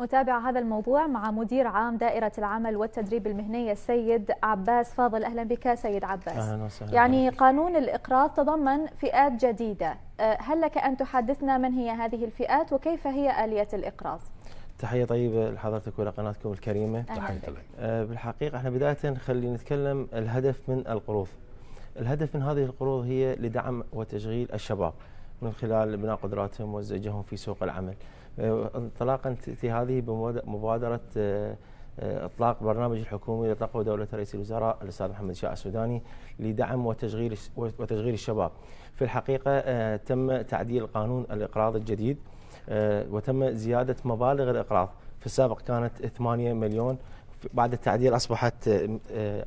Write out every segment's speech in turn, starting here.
متابع هذا الموضوع مع مدير عام دائرة العمل والتدريب المهني السيد عباس فاضل أهلا بك سيد عباس أهلا وسهلا يعني قانون الإقراض تضمن فئات جديدة أه، هل لك أن تحدثنا من هي هذه الفئات وكيف هي آلية الإقراض؟ تحية طيبة لحضرتك ولقناتكم الكريمة تحية لك أه، بالحقيقة احنا بداية خلينا نتكلم الهدف من القروض الهدف من هذه القروض هي لدعم وتشغيل الشباب من خلال بناء قدراتهم وزيجهم في سوق العمل انطلاقا تأتي هذه بمبادرة آه، اطلاق برنامج الحكومي لطاقه دوله رئيس الوزراء الاستاذ محمد شاه السوداني لدعم وتشغيل وتشغيل الشباب. في الحقيقه آه، تم تعديل قانون الاقراض الجديد آه، وتم زياده مبالغ الاقراض، في السابق كانت 8 مليون بعد التعديل اصبحت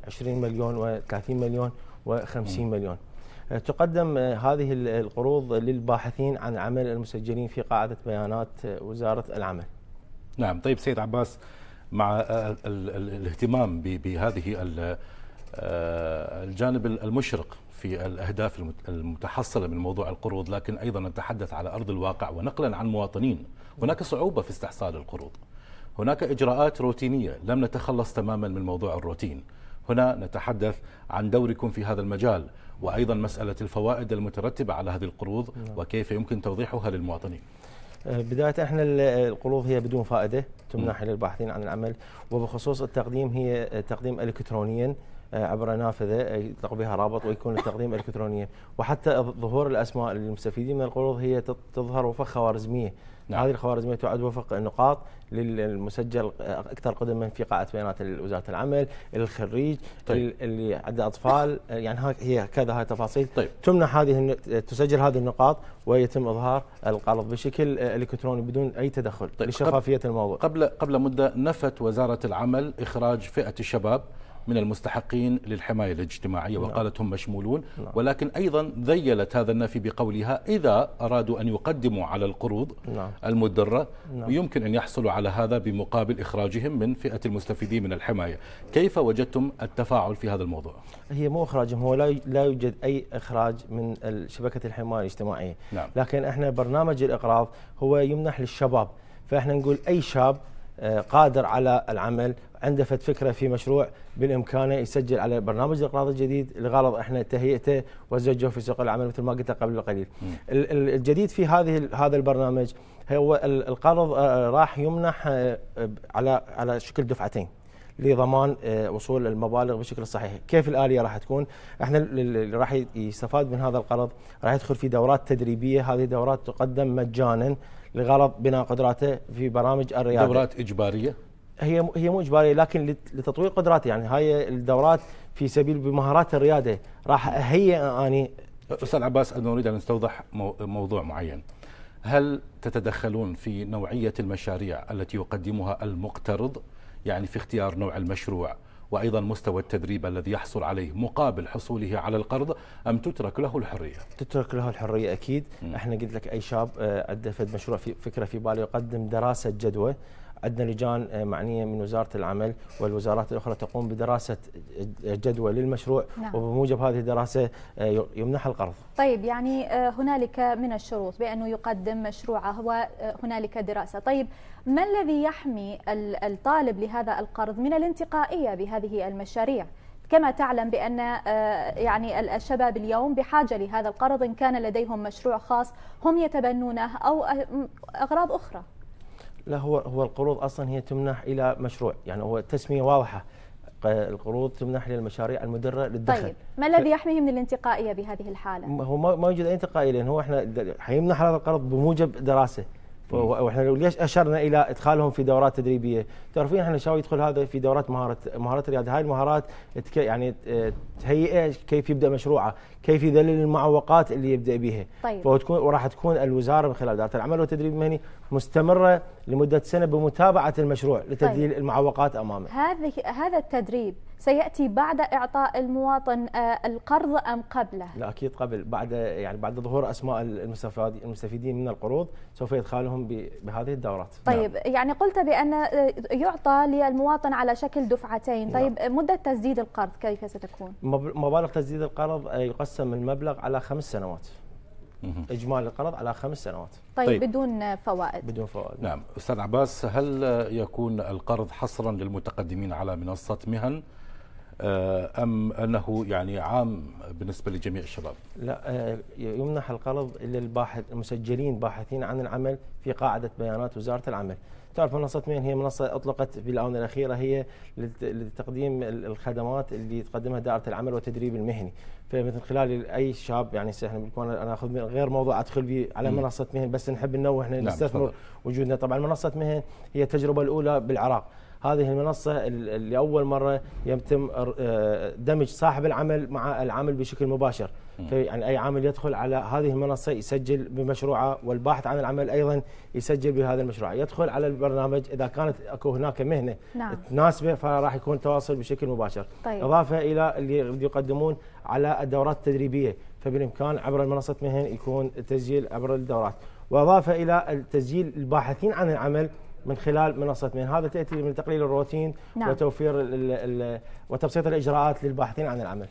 20 مليون و30 مليون و50 مليون. تقدم آه، هذه القروض للباحثين عن عمل المسجلين في قاعدة بيانات آه، وزارة العمل نعم طيب سيد عباس مع آه، الاهتمام بهذه الجانب المشرق في الأهداف المتحصلة من موضوع القروض لكن أيضا نتحدث على أرض الواقع ونقلا عن مواطنين هناك صعوبة في استحصال القروض هناك إجراءات روتينية لم نتخلص تماما من موضوع الروتين هنا نتحدث عن دوركم في هذا المجال وأيضا مسألة الفوائد المترتبة على هذه القروض نعم. وكيف يمكن توضيحها للمواطنين أه، بداية احنا القروض هي بدون فائدة تمنح نعم. للباحثين عن العمل وبخصوص التقديم هي تقديم الكترونيا أه، عبر نافذة أه، يطلق بها رابط ويكون التقديم الكترونيا وحتى ظهور الأسماء للمستفيدين من القروض هي تظهر وفق خوارزمية نعم. هذه الخوارزميه تعد وفق النقاط للمسجل آه، اكثر قدما في قاعه بيانات وزاره العمل، الخريج طيب. اللي عنده اطفال آه، يعني هي كذا هاي تفاصيل طيب. تمنح هذه تسجل هذه النقاط ويتم اظهار القرض بشكل آه، الكتروني بدون اي تدخل طيب. لشفافيه الموضوع. قبل قبل مده نفت وزاره العمل اخراج فئه الشباب من المستحقين للحماية الاجتماعية نعم. وقالت هم مشمولون نعم. ولكن أيضا ذيلت هذا النفي بقولها إذا أرادوا أن يقدموا على القروض نعم. المدرة يمكن أن يحصلوا على هذا بمقابل إخراجهم من فئة المستفيدين من الحماية كيف وجدتم التفاعل في هذا الموضوع؟ هي مو إخراجهم هو لا يوجد أي إخراج من شبكة الحماية الاجتماعية نعم. لكن احنا برنامج الإقراض هو يمنح للشباب فاحنا نقول أي شاب قادر على العمل عنده فت فكره في مشروع بامكانه يسجل على برنامج الاقراض الجديد لغرض احنا تهيئته وزجه في سوق العمل مثل ما قلت قبل قليل الجديد في هذه هذا البرنامج هو القرض آه، راح يمنح آه، على على شكل دفعتين لضمان آه، وصول المبالغ بشكل صحيح كيف الآلية راح تكون احنا اللي راح يستفاد من هذا القرض راح يدخل في دورات تدريبية هذه دورات تقدم مجانا لغرض بناء قدراته في برامج الرياضه دورات اجباريه هي هي مو اجباريه لكن لتطوير قدراته يعني هاي الدورات في سبيل بمهارات الرياده راح اهيئ اني استاذ عباس انا اريد ان استوضح موضوع معين هل تتدخلون في نوعيه المشاريع التي يقدمها المقترض يعني في اختيار نوع المشروع وأيضا مستوى التدريب الذي يحصل عليه مقابل حصوله على القرض أم تترك له الحرية تترك له الحرية أكيد م. احنا قلت لك أي شاب آه، أدى مشروع في فكرة في باله يقدم دراسة جدوى عندنا لجان آه، معنيه من وزاره العمل والوزارات الاخرى تقوم بدراسه جدوى للمشروع نعم. وبموجب هذه الدراسه آه، يمنح القرض. طيب يعني آه، هنالك من الشروط بانه يقدم مشروعه وهنالك دراسه، طيب ما الذي يحمي الطالب لهذا القرض من الانتقائيه بهذه المشاريع؟ كما تعلم بان يعني الشباب اليوم بحاجه لهذا القرض ان كان لديهم مشروع خاص هم يتبنونه او اغراض اخرى. لا هو هو القروض اصلا هي تمنح الى مشروع يعني هو تسميه واضحه القروض تمنح للمشاريع المدره للدخل طيب ما الذي يحميه من الانتقائيه بهذه الحاله هو ما يوجد انتقائيه لان هو احنا حيمنح هذا القرض بموجب دراسه واحنا ليش اشرنا الى ادخالهم في دورات تدريبيه؟ تعرفين احنا شاوي يدخل هذا في دورات مهاره مهارات الرياضه، هاي المهارات يعني آه، تهيئه كيف يبدا مشروعه، كيف يذلل المعوقات اللي يبدا بها. طيب. وتكون وراح تكون الوزاره من خلال اداره العمل والتدريب المهني مستمره لمده سنه بمتابعه المشروع لتذليل طيب. المعوقات امامه. هذه هذا التدريب سياتي بعد اعطاء المواطن آه، القرض ام قبله؟ لا اكيد قبل بعد يعني بعد ظهور اسماء المستفيدين من القروض سوف يدخلهم بهذه الدورات. نعم. طيب نعم. يعني قلت بان آه، يعطى للمواطن على شكل دفعتين، نعم. طيب نعم. مده تسديد القرض كيف ستكون؟ مبالغ تسديد القرض آه، يقسم المبلغ على خمس سنوات. اجمالي القرض على خمس سنوات طيب, طيب بدون فوائد بدون فوائد نعم استاذ عباس هل يكون القرض حصرا للمتقدمين على منصه مهن آه، أم أنه يعني عام بالنسبة لجميع الشباب لا آه، يمنح القرض للباحث المسجلين باحثين عن العمل في قاعدة بيانات وزارة العمل تعرف منصة مين هي منصة أطلقت في الآونة الأخيرة هي لتقديم الخدمات اللي تقدمها دائرة العمل والتدريب المهني فمن خلال أي شاب يعني سهل بالكون أنا أخذ من غير موضوع أدخل فيه على منصة مهن بس نحب ننوه إحنا نعم نستثمر وجودنا طبعا منصة مهن هي التجربة الأولى بالعراق هذه المنصه لاول مره يتم آه، دمج صاحب العمل مع العامل بشكل مباشر فيعني اي عامل يدخل على هذه المنصه يسجل بمشروعه والباحث عن العمل ايضا يسجل بهذا المشروع يدخل على البرنامج اذا كانت اكو هناك مهنه نعم. تناسبه فراح يكون تواصل بشكل مباشر طيب. اضافه الى اللي يقدمون على الدورات التدريبيه فبالامكان عبر منصه مهن يكون التسجيل عبر الدورات واضافه الى التسجيل الباحثين عن العمل من خلال منصه مين هذا تاتي من تقليل الروتين نعم. وتوفير الـ الـ وتبسيط الاجراءات للباحثين عن العمل